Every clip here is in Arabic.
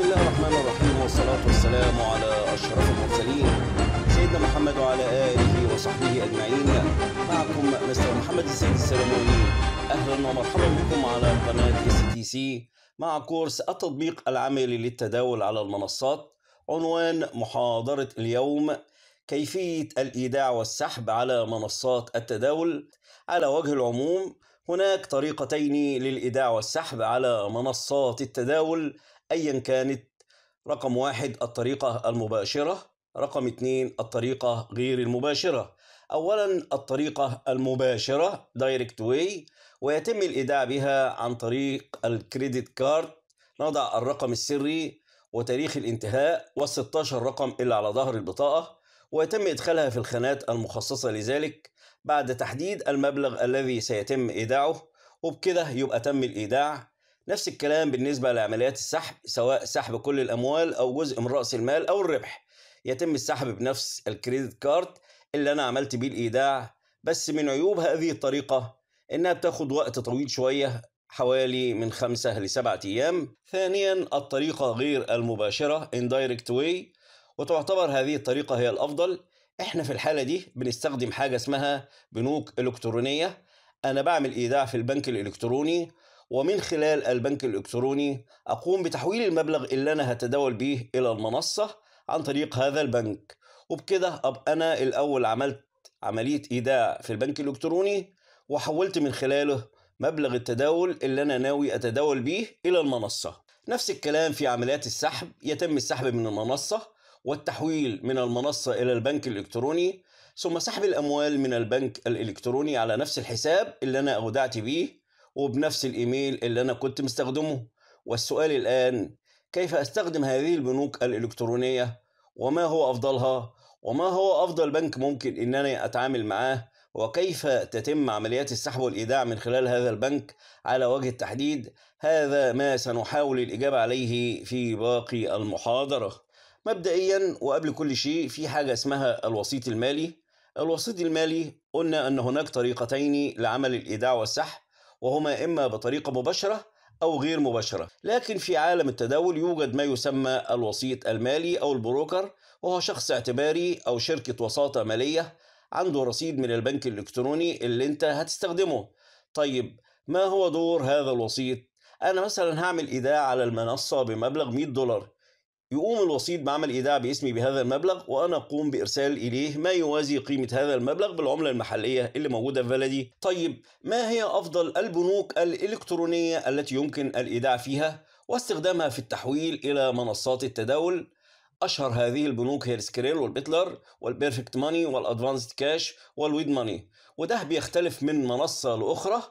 بسم الله الرحمن الرحيم والصلاة والسلام على أشرف المرسلين سيدنا محمد وعلى آله وصحبه أجمعين معكم مستر محمد السيد السلموني أهلا ومرحبا بكم على قناة اس تي سي مع كورس التطبيق العملي للتداول على المنصات عنوان محاضرة اليوم كيفية الإيداع والسحب على منصات التداول على وجه العموم هناك طريقتين للإيداع والسحب على منصات التداول أيا كانت رقم واحد الطريقة المباشرة رقم اثنين الطريقة غير المباشرة أولا الطريقة المباشرة دايركت واي ويتم الإيداع بها عن طريق الكريدت كارد نضع الرقم السري وتاريخ الانتهاء و 16 رقم اللي على ظهر البطاقة ويتم إدخالها في الخانات المخصصة لذلك بعد تحديد المبلغ الذي سيتم إيداعه وبكده يبقى تم الإيداع نفس الكلام بالنسبة لعمليات السحب سواء سحب كل الأموال أو جزء من رأس المال أو الربح يتم السحب بنفس الكريدت كارد اللي أنا عملت بيه الإيداع بس من عيوب هذه الطريقة إنها بتاخد وقت طويل شوية حوالي من خمسة لسبعة أيام ثانيا الطريقة غير المباشرة indirect way وتعتبر هذه الطريقة هي الأفضل إحنا في الحالة دي بنستخدم حاجة اسمها بنوك إلكترونية أنا بعمل إيداع في البنك الإلكتروني ومن خلال البنك الإلكتروني أقوم بتحويل المبلغ اللي أنا هتداول بيه إلى المنصة عن طريق هذا البنك وبكده أبقى أنا الأول عملت عملية إيداع في البنك الإلكتروني وحولت من خلاله مبلغ التداول اللي أنا ناوي أتداول بيه إلى المنصة نفس الكلام في عمليات السحب يتم السحب من المنصة والتحويل من المنصة إلى البنك الإلكتروني ثم سحب الأموال من البنك الإلكتروني على نفس الحساب اللي أنا أودعت بيه وبنفس الايميل اللي انا كنت مستخدمه والسؤال الان كيف استخدم هذه البنوك الالكترونيه وما هو افضلها وما هو افضل بنك ممكن ان انا اتعامل معاه وكيف تتم عمليات السحب والايداع من خلال هذا البنك على وجه التحديد هذا ما سنحاول الاجابه عليه في باقي المحاضره مبدئيا وقبل كل شيء في حاجه اسمها الوسيط المالي الوسيط المالي قلنا ان هناك طريقتين لعمل الايداع والسحب وهما إما بطريقة مباشرة أو غير مباشرة لكن في عالم التداول يوجد ما يسمى الوسيط المالي أو البروكر وهو شخص اعتباري أو شركة وساطة مالية عنده رصيد من البنك الإلكتروني اللي أنت هتستخدمه طيب ما هو دور هذا الوسيط؟ أنا مثلا هعمل إيداع على المنصة بمبلغ 100 دولار يقوم الوسيط بعمل ايداع باسمي بهذا المبلغ وانا اقوم بارسال اليه ما يوازي قيمه هذا المبلغ بالعمله المحليه اللي موجوده في بلدي طيب ما هي افضل البنوك الالكترونيه التي يمكن الايداع فيها واستخدامها في التحويل الى منصات التداول اشهر هذه البنوك هي السكريل والبيتلر والبيرفكت ماني والادفانسد كاش والويد ماني وده بيختلف من منصه لاخرى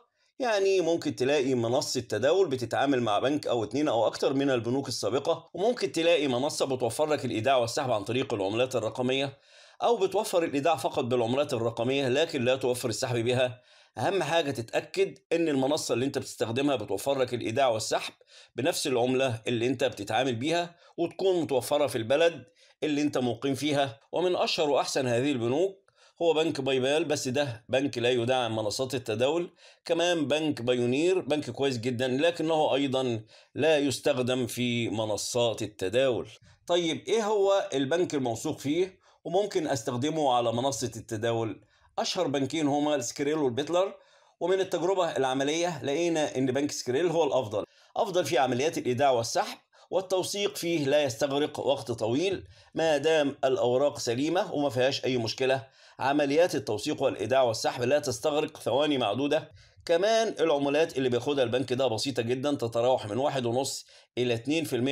يعني ممكن تلاقي منصة تداول بتتعامل مع بنك أو اتنين أو أكتر من البنوك السابقة وممكن تلاقي منصة بتوفر لك الإيداع والسحب عن طريق العملات الرقمية أو بتوفر الإيداع فقط بالعملات الرقمية لكن لا توفر السحب بها أهم حاجة تتأكد إن المنصة اللي أنت بتستخدمها بتوفر لك الإيداع والسحب بنفس العملة اللي أنت بتتعامل بيها وتكون متوفرة في البلد اللي أنت مقيم فيها ومن أشهر وأحسن هذه البنوك هو بنك بايبال بس ده بنك لا يدعم منصات التداول كمان بنك بايونير بنك كويس جدا لكنه أيضا لا يستخدم في منصات التداول طيب إيه هو البنك الموثوق فيه وممكن أستخدمه على منصة التداول أشهر بنكين هما سكريل والبيتلر ومن التجربة العملية لقينا إن بنك سكريل هو الأفضل أفضل في عمليات الإيداع والسحب والتوثيق فيه لا يستغرق وقت طويل ما دام الأوراق سليمة وما فيهاش أي مشكلة عمليات التوثيق والإيداع والسحب لا تستغرق ثواني معدودة كمان العمولات اللي بياخدها البنك ده بسيطة جدا تتراوح من واحد ونص إلى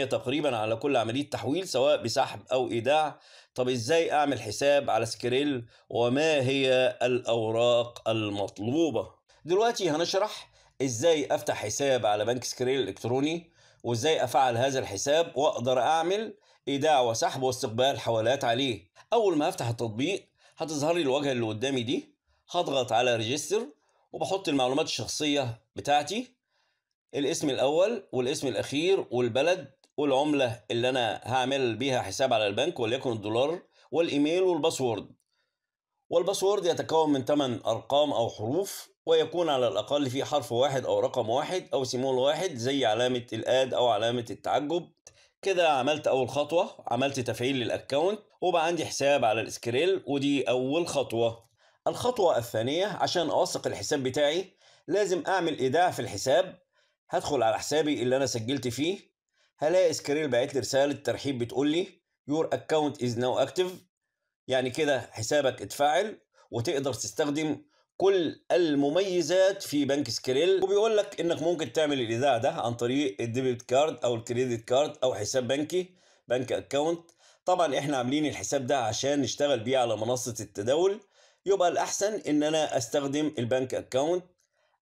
2% تقريبا على كل عملية تحويل سواء بسحب أو إيداع طب إزاي أعمل حساب على سكريل وما هي الأوراق المطلوبة دلوقتي هنشرح إزاي أفتح حساب على بنك سكريل الإلكتروني وازاي افعل هذا الحساب واقدر اعمل ايداع وسحب واستقبال حوالات عليه اول ما افتح التطبيق هتظهر لي الواجهه اللي قدامي دي هضغط على ريجستر وبحط المعلومات الشخصيه بتاعتي الاسم الاول والاسم الاخير والبلد والعمله اللي انا هعمل بيها حساب على البنك وليكن الدولار والايميل والباسورد والباسورد يتكون من 8 ارقام او حروف ويكون على الأقل في حرف واحد أو رقم واحد أو سيمول واحد زي علامة الآد أو علامة التعجب كده عملت أول خطوة عملت تفعيل للأكونت وبقى عندي حساب على الإسكريل ودي أول خطوة الخطوة الثانية عشان أوثق الحساب بتاعي لازم أعمل إيداع في الحساب هدخل على حسابي اللي أنا سجلت فيه هلاقي إسكريل بعت لي رسالة ترحيب بتقول لي Your account is now active يعني كده حسابك اتفعل وتقدر تستخدم كل المميزات في بنك سكريل وبيقول لك انك ممكن تعمل الايداع ده عن طريق الديبت كارد او الكريدت كارد او حساب بنكي بنك اكونت طبعا احنا عاملين الحساب ده عشان نشتغل بيه على منصه التداول يبقى الاحسن ان انا استخدم البنك اكونت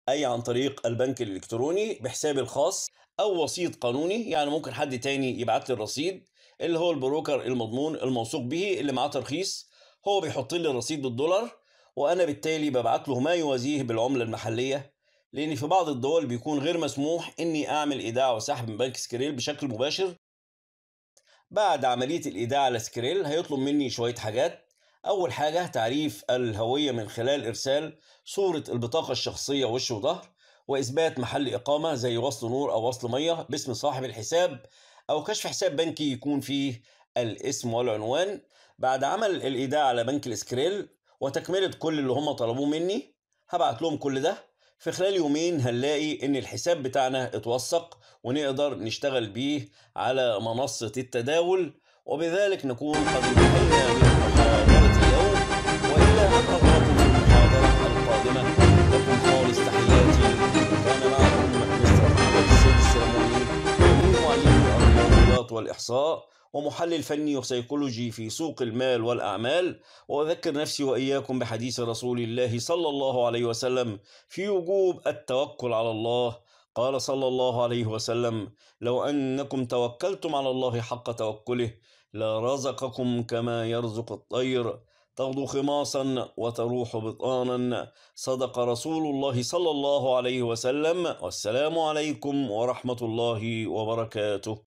اي عن طريق البنك الالكتروني بحسابي الخاص او وسيط قانوني يعني ممكن حد تاني يبعت لي الرصيد اللي هو البروكر المضمون الموثوق به اللي معاه ترخيص هو بيحط لي الرصيد بالدولار وأنا بالتالي ببعت له ما يوازيه بالعملة المحلية لأن في بعض الدول بيكون غير مسموح إني أعمل إيداع وسحب من بنك سكريل بشكل مباشر بعد عملية الإيداع على سكريل هيطلب مني شوية حاجات أول حاجة تعريف الهوية من خلال إرسال صورة البطاقة الشخصية وش وظهر وإثبات محل إقامة زي وصل نور أو وصل مية باسم صاحب الحساب أو كشف حساب بنكي يكون فيه الاسم والعنوان بعد عمل الإيداع على بنك الإسكريل وتكمله كل اللي هم طلبوه مني هبعت لهم كل ده في خلال يومين هنلاقي ان الحساب بتاعنا اتوثق ونقدر نشتغل بيه على منصة التداول وبذلك نكون قد انتهينا من محاضرة اليوم وإلى أن أراكم في المحاضرة القادمة لكم خالص تحياتي كان معكم مستر محمد السيد السلموني معلم الرياضيات والإحصاء ومحلل فني وسيكولوجي في سوق المال والأعمال وأذكر نفسي وإياكم بحديث رسول الله صلى الله عليه وسلم في وجوب التوكل على الله قال صلى الله عليه وسلم لو أنكم توكلتم على الله حق توكله لرزقكم كما يرزق الطير تغدو خماصا وتروح بطانا صدق رسول الله صلى الله عليه وسلم والسلام عليكم ورحمة الله وبركاته